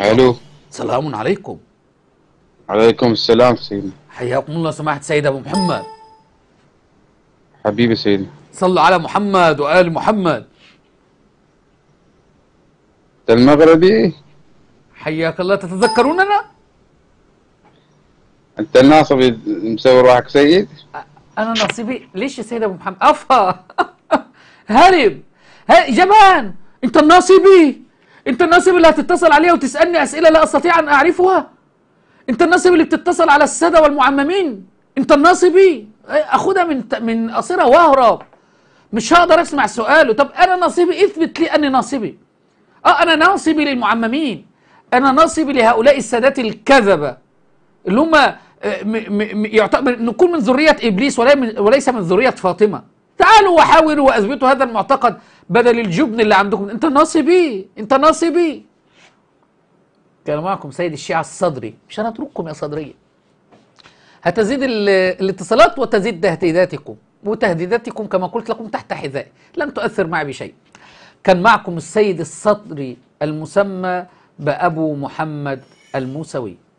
الو سلام عليكم عليكم السلام سيدي حياكم الله سماحة سيد أبو محمد حبيبي سيدي صلوا على محمد وآل محمد المغربي إيه؟ حياك الله تتذكروننا انت الناصبي مسوي روحك سيد انا ناصبي ليش يا سيد ابو محمد افا هرب جبان انت الناصبي انت الناصب اللي هتتصل عليها وتسالني اسئله لا استطيع ان اعرفها انت الناصب اللي بتتصل على الساده والمعممين انت الناصبي إيه، اخدها من من قصيره واهرب مش هقدر اسمع سؤاله طب انا ناصبي اثبت لي اني ناصبي اه انا ناصبي للمعممين انا ناصبي لهؤلاء السادات الكذبه اللي هم آه، يعتبر نكون من ذريه ابليس وليس من ذريه فاطمه تعالوا وحاولوا واثبتوا هذا المعتقد بدل الجبن اللي عندكم انت ناصبي انت ناصبي كان معكم سيد الشيعة الصدري مش انا اترككم يا صدريه هتزيد الاتصالات وتزيد تهديداتكم وتهديداتكم كما قلت لكم تحت حذائي لن تؤثر معي بشيء كان معكم السيد الصدري المسمى بأبو محمد الموسوي